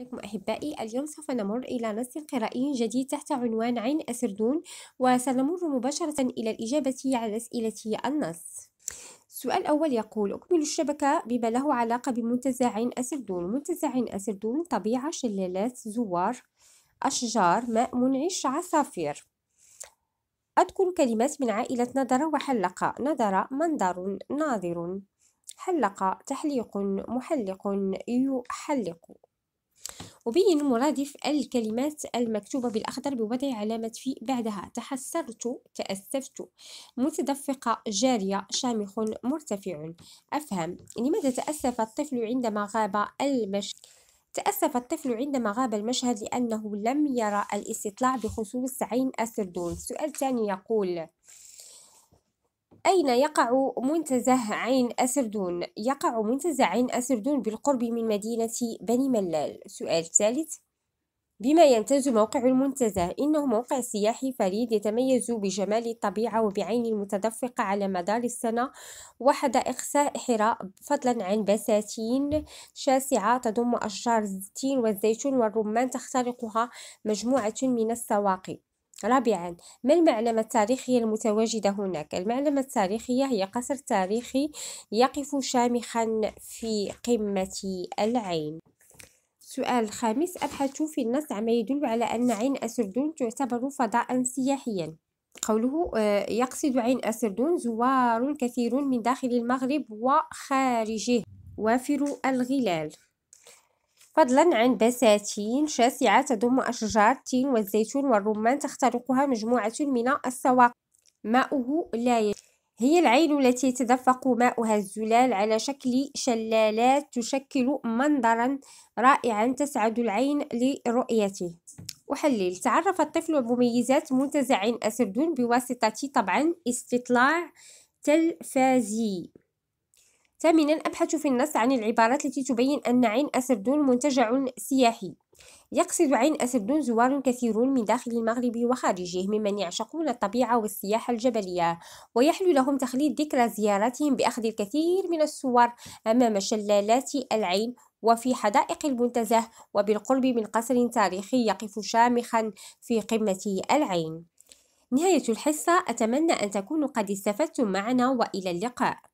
عليكم أحبائي اليوم سوف نمر إلى نص قرائي جديد تحت عنوان عين أسردون وسنمر مباشرة إلى الإجابة على أسئلة النص السؤال الأول يقول أكمل الشبكة بما له علاقة بمنتزع عين أسردون منتزع عين أسردون طبيعة شلالات زوار أشجار ماء منعش عصافير أذكر كلمات من عائلة نظر وحلقة نظر منظر ناظر حلقة تحليق محلق يحلق أبين مرادف الكلمات المكتوبة بالأخضر بوضع علامة في بعدها تحسرت تأسفت متدفقة جارية شامخ مرتفع أفهم لماذا تأسف الطفل عندما غاب المشهد تأسف الطفل عندما غاب المشهد لأنه لم يرى الاستطلاع بخصوص عين السردون السؤال الثاني يقول أين يقع منتزه عين أسردون؟ يقع منتزه عين أسردون بالقرب من مدينة بني ملال سؤال ثالث بما يمتاز موقع المنتزه إنه موقع سياحي فريد يتميز بجمال الطبيعة وبعين المتدفقة على مدار السنة وحدائق ساحرة فضلا عن بساتين شاسعة تضم أشجار الزيتين والزيتون والرمان تخترقها مجموعة من السواقي رابعا ما المعلمة التاريخية المتواجدة هناك؟ المعلمة التاريخية هي قصر تاريخي يقف شامخا في قمة العين السؤال الخامس أبحث في النص عما يدل على أن عين أسردون تعتبر فضاء سياحيا قوله آه، يقصد عين أسردون زوار كثير من داخل المغرب وخارجه وافر الغلال فضلا عن بساتين شاسعة تضم أشجار التين والزيتون والرمان تخترقها مجموعة من السواق ماؤه لا هي العين التي يتدفق ماؤها الزلال على شكل شلالات تشكل منظرا رائعا تسعد العين لرؤيته أحلل تعرف الطفل بمميزات منتزع أسردون بواسطة طبعا استطلاع تلفازي ثامنا أبحث في النص عن العبارات التي تبين أن عين أسردون منتجع سياحي يقصد عين أسردون زوار كثيرون من داخل المغرب وخارجه ممن يعشقون الطبيعة والسياحة الجبلية ويحلو لهم تخليد ذكرى زيارتهم بأخذ الكثير من الصور أمام شلالات العين وفي حدائق المنتزه وبالقرب من قصر تاريخي يقف شامخا في قمة العين نهاية الحصة أتمنى أن تكونوا قد استفدتم معنا وإلى اللقاء